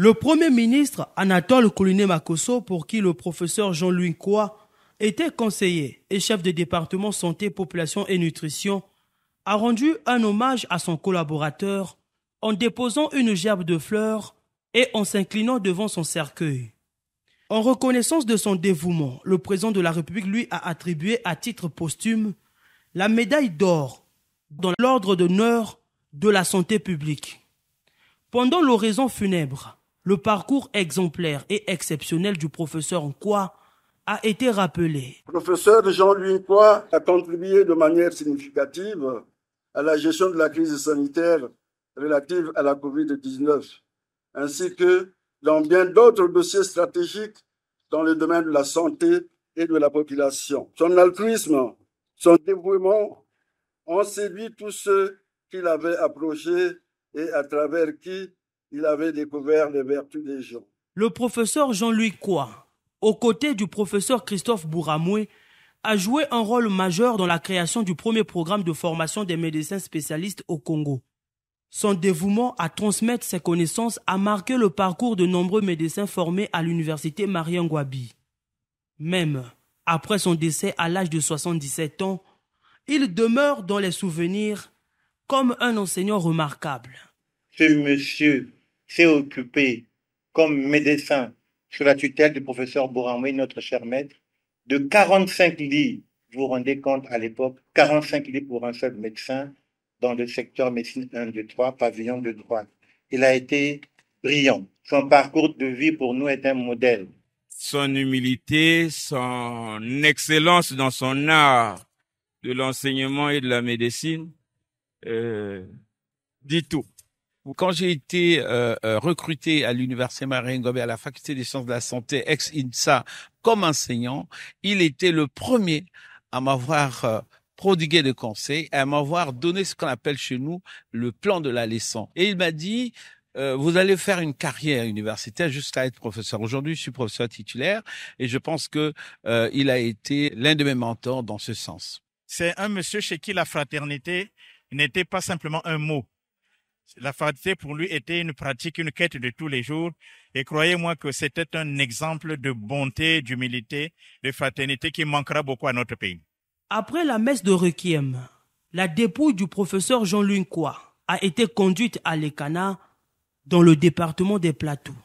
Le premier ministre Anatole Kouliné Makosso, pour qui le professeur Jean-Louis Koua était conseiller et chef de département santé, population et nutrition, a rendu un hommage à son collaborateur en déposant une gerbe de fleurs et en s'inclinant devant son cercueil. En reconnaissance de son dévouement, le président de la République lui a attribué à titre posthume la médaille d'or dans l'ordre d'honneur de la santé publique. Pendant l'oraison funèbre, le parcours exemplaire et exceptionnel du professeur Nkwa a été rappelé. Professeur Jean-Louis Nkwa a contribué de manière significative à la gestion de la crise sanitaire relative à la COVID-19, ainsi que dans bien d'autres dossiers stratégiques dans le domaine de la santé et de la population. Son altruisme, son dévouement ont séduit tous ceux qu'il avait approchés et à travers qui il avait découvert les vertus des gens. Le professeur Jean-Louis Quoi, aux côtés du professeur Christophe Bouramoué, a joué un rôle majeur dans la création du premier programme de formation des médecins spécialistes au Congo. Son dévouement à transmettre ses connaissances a marqué le parcours de nombreux médecins formés à l'université Marien Même après son décès à l'âge de 77 ans, il demeure dans les souvenirs comme un enseignant remarquable. Ce monsieur s'est occupé comme médecin sous la tutelle du professeur Bouramoué, notre cher maître, de 45 lits, vous vous rendez compte à l'époque, 45 lits pour un seul médecin dans le secteur médecine 1, 2, 3, pavillon de droite. Il a été brillant. Son parcours de vie pour nous est un modèle. Son humilité, son excellence dans son art de l'enseignement et de la médecine euh, dit tout quand j'ai été euh, euh, recruté à l'Université marie Gobet, à la Faculté des sciences de la santé, ex-INSA, comme enseignant, il était le premier à m'avoir euh, prodigué des conseils, à m'avoir donné ce qu'on appelle chez nous le plan de la leçon. Et il m'a dit, vous allez faire une carrière universitaire jusqu'à être professeur. Aujourd'hui, je suis professeur titulaire et je pense que il a été l'un de mes mentors dans ce sens. C'est un monsieur chez qui la fraternité n'était pas simplement un mot, la fraternité pour lui était une pratique, une quête de tous les jours. Et croyez-moi que c'était un exemple de bonté, d'humilité, de fraternité qui manquera beaucoup à notre pays. Après la messe de Requiem, la dépouille du professeur Jean-Luc a été conduite à l'Ekana dans le département des Plateaux.